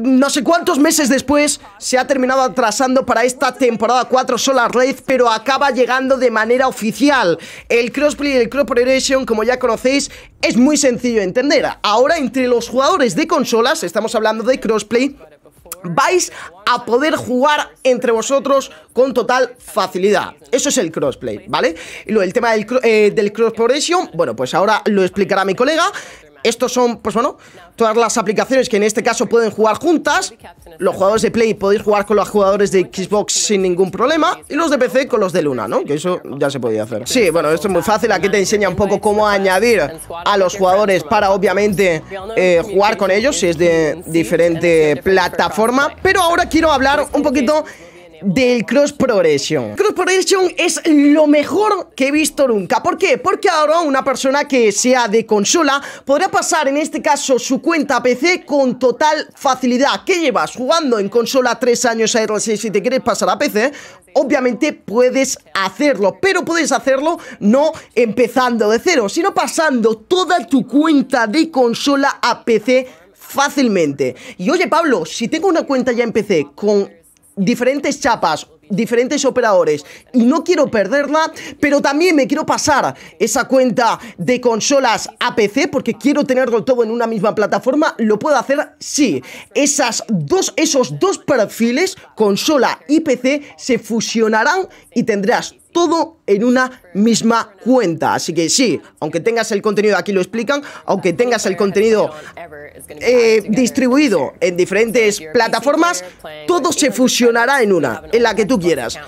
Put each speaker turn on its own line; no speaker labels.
no sé cuántos meses después se ha terminado atrasando para esta temporada 4 Solar Raid, pero acaba llegando de manera oficial. El crossplay y el cross progression, como ya conocéis, es muy sencillo de entender. Ahora, entre los jugadores de consolas, estamos hablando de crossplay, vais a poder jugar entre vosotros con total facilidad. Eso es el crossplay, ¿vale? Y lo, el tema del, eh, del cross progression, bueno, pues ahora lo explicará mi colega. Estos son, pues bueno, todas las aplicaciones que en este caso pueden jugar juntas. Los jugadores de Play podéis jugar con los jugadores de Xbox sin ningún problema. Y los de PC con los de Luna, ¿no? Que eso ya se podía hacer. Sí, bueno, esto es muy fácil. Aquí te enseña un poco cómo añadir a los jugadores para, obviamente, eh, jugar con ellos si es de diferente plataforma. Pero ahora quiero hablar un poquito del Cross Progression. Cross Progression es lo mejor que he visto nunca. ¿Por qué? Porque ahora una persona que sea de consola podrá pasar en este caso su cuenta a PC con total facilidad. ¿Qué llevas? Jugando en consola 3 años a R6 si te quieres pasar a PC, obviamente puedes hacerlo, pero puedes hacerlo no empezando de cero, sino pasando toda tu cuenta de consola a PC fácilmente. Y oye Pablo, si tengo una cuenta ya en PC con diferentes chapas, diferentes operadores y no quiero perderla, pero también me quiero pasar esa cuenta de consolas a PC porque quiero tenerlo todo en una misma plataforma, lo puedo hacer sí. Esas dos esos dos perfiles, consola y PC se fusionarán y tendrás todo en una misma cuenta. Así que sí, aunque tengas el contenido, aquí lo explican, aunque tengas el contenido eh, distribuido en diferentes plataformas, todo se fusionará en una, en la que tú quieras.